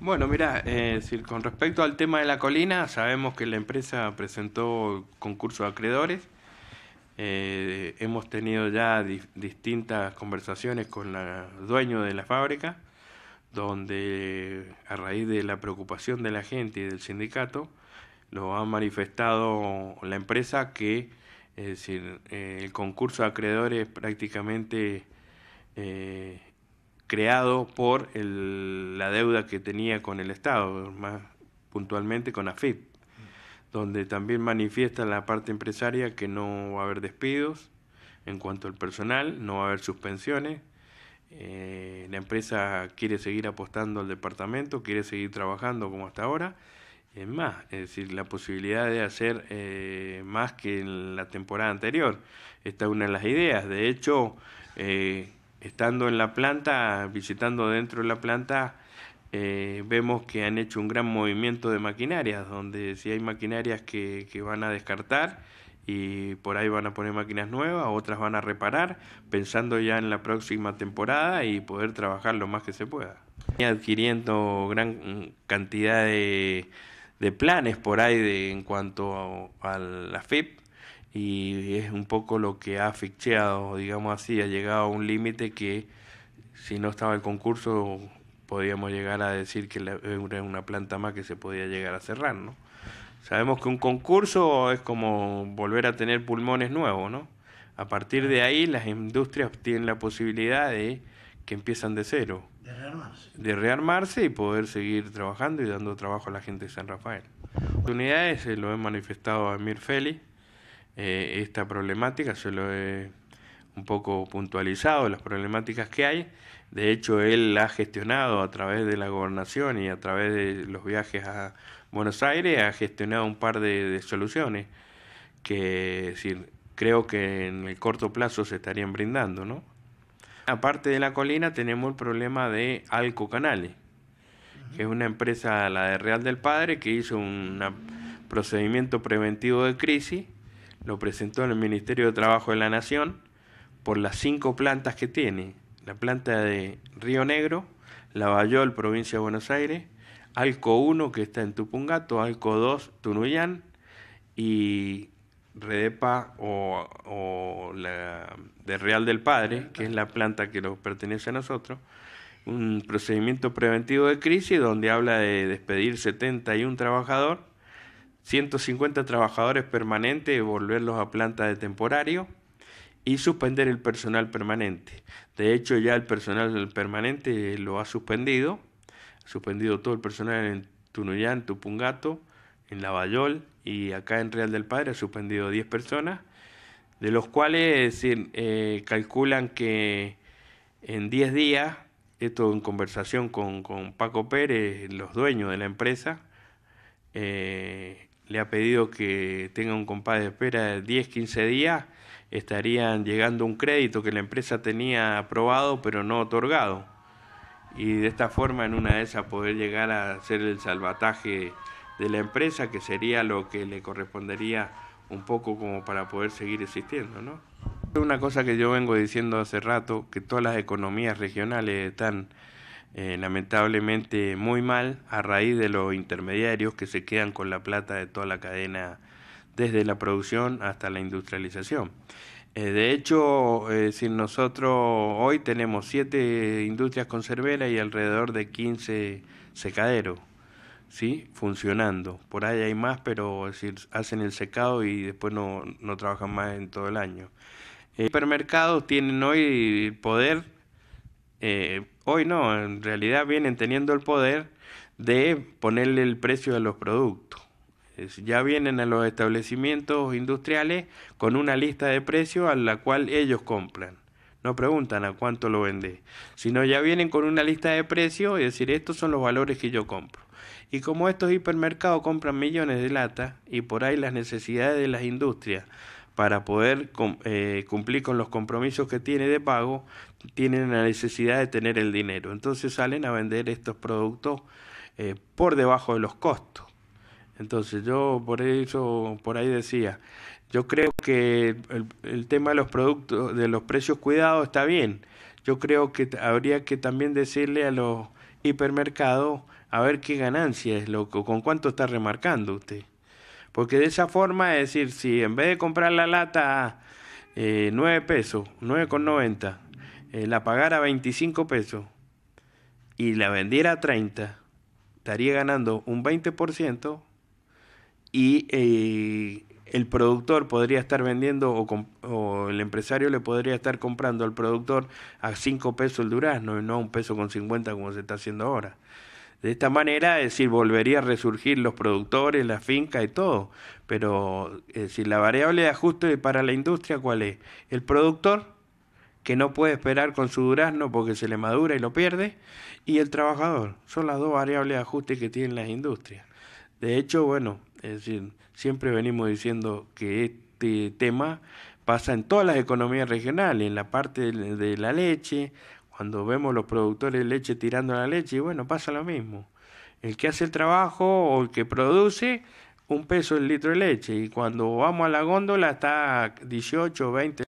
Bueno, mira, eh, con respecto al tema de la colina, sabemos que la empresa presentó concurso de acreedores. Eh, hemos tenido ya distintas conversaciones con el dueño de la fábrica, donde a raíz de la preocupación de la gente y del sindicato, lo ha manifestado la empresa que es eh, el concurso de acreedores prácticamente creado por la deuda que tenía con el Estado, más puntualmente con AFIP, donde también manifiesta la parte empresaria que no va a haber despidos en cuanto al personal, no va a haber suspensiones. Eh, la empresa quiere seguir apostando al departamento, quiere seguir trabajando como hasta ahora. Es más, es decir, la posibilidad de hacer eh, más que en la temporada anterior. Esta es una de las ideas. De hecho, eh, estando en la planta, visitando dentro de la planta, eh, vemos que han hecho un gran movimiento de maquinarias, donde si hay maquinarias que, van a descartar y por ahí van a poner máquinas nuevas, otras van a reparar, pensando ya en la próxima temporada y poder trabajar lo más que se pueda. Y Adquiriendo gran cantidad de, de planes por ahí de, en cuanto a la FIP y es un poco lo que ha ficheado, digamos así, ha llegado a un límite que si no estaba el concurso podíamos llegar a decir que era una planta más que se podía llegar a cerrar, ¿no? Sabemos que un concurso es como volver a tener pulmones nuevos, ¿no? A partir de ahí las industrias tienen la posibilidad de que empiezan de cero. De rearmarse. De rearmarse y poder seguir trabajando y dando trabajo a la gente de San Rafael. Oportunidades, eh, lo he manifestado a Emir Félix, eh, esta problemática, yo lo he un poco puntualizado, las problemáticas que hay. De hecho, él ha gestionado a través de la gobernación y a través de los viajes a Buenos Aires, ha gestionado un par de, soluciones que creo que en el corto plazo se estarían brindando. ¿no? Aparte de la colina tenemos el problema de Alco Canales, que es una empresa, la de Real del Padre, que hizo un procedimiento preventivo de crisis lo presentó en el Ministerio de Trabajo de la Nación por las cinco plantas que tiene. La planta de Río Negro, Lavallol, provincia de Buenos Aires, Alco 1, que está en Tupungato, Alco 2, Tunuyán, y Redepa o, la de Real del Padre, que es la planta que nos pertenece a nosotros, un procedimiento preventivo de crisis donde habla de despedir 71 trabajadores 150 trabajadores permanentes volverlos a planta de temporario y suspender el personal permanente. De hecho, ya el personal permanente lo ha suspendido, ha suspendido todo el personal en Tunuyán, Tupungato, en Lavallol y acá en Real del Padre, ha suspendido 10 personas, de los cuales eh, calculan que en 10 días, esto en conversación con, Paco Pérez, los dueños de la empresa, eh, le ha pedido que tenga un compás de espera de 10, 15 días, estarían llegando un crédito que la empresa tenía aprobado pero no otorgado. Y de esta forma, en una de esas, poder llegar a hacer el salvataje de la empresa, que sería lo que le correspondería un poco como para poder seguir existiendo, ¿no? Una cosa que yo vengo diciendo hace rato, que todas las economías regionales están eh, lamentablemente muy mal a raíz de los intermediarios que se quedan con la plata de toda la cadena desde la producción hasta la industrialización. Eh, de hecho, eh, si nosotros hoy tenemos siete industrias conserveras y alrededor de 15 secaderos, ¿sí? Funcionando. Por ahí hay más, pero hacen el secado y después no, trabajan más en todo el año. los supermercados tienen hoy poder eh, hoy no, en realidad vienen teniendo el poder de ponerle el precio de los productos. ya vienen a los establecimientos industriales con una lista de precios a la cual ellos compran. No preguntan a cuánto lo venden, sino ya vienen con una lista de precios y decir estos son los valores que yo compro. Y como estos hipermercados compran millones de latas y por ahí las necesidades de las industrias para poder eh, cumplir con los compromisos que tiene de pago, tienen la necesidad de tener el dinero. Entonces salen a vender estos productos eh, por debajo de los costos. Entonces yo por eso, por ahí decía, yo creo que el, tema de los productos, de los precios cuidados está bien. Yo creo que habría que también decirle a los hipermercados a ver qué ganancias con cuánto está remarcando usted. Porque de esa forma, es decir, si en vez de comprar la lata a eh, 9 pesos, 9,90, eh, la pagara 25 pesos y la vendiera a 30, estaría ganando un 20% y eh, el productor podría estar vendiendo o, el empresario le podría estar comprando al productor a 5 pesos el durazno y no a un peso con 50 como se está haciendo ahora. De esta manera, es decir, volvería a resurgir los productores, las fincas y todo. Pero es decir, la variable de ajuste para la industria, ¿cuál es? El productor, que no puede esperar con su durazno porque se le madura y lo pierde, y el trabajador. Son las dos variables de ajuste que tienen las industrias. De hecho, bueno, es decir, siempre venimos diciendo que este tema pasa en todas las economías regionales, en la parte de la leche, cuando vemos los productores de leche tirando la leche, y bueno, pasa lo mismo. El que hace el trabajo o el que produce, un peso el litro de leche. Y cuando vamos a la góndola está 18 20.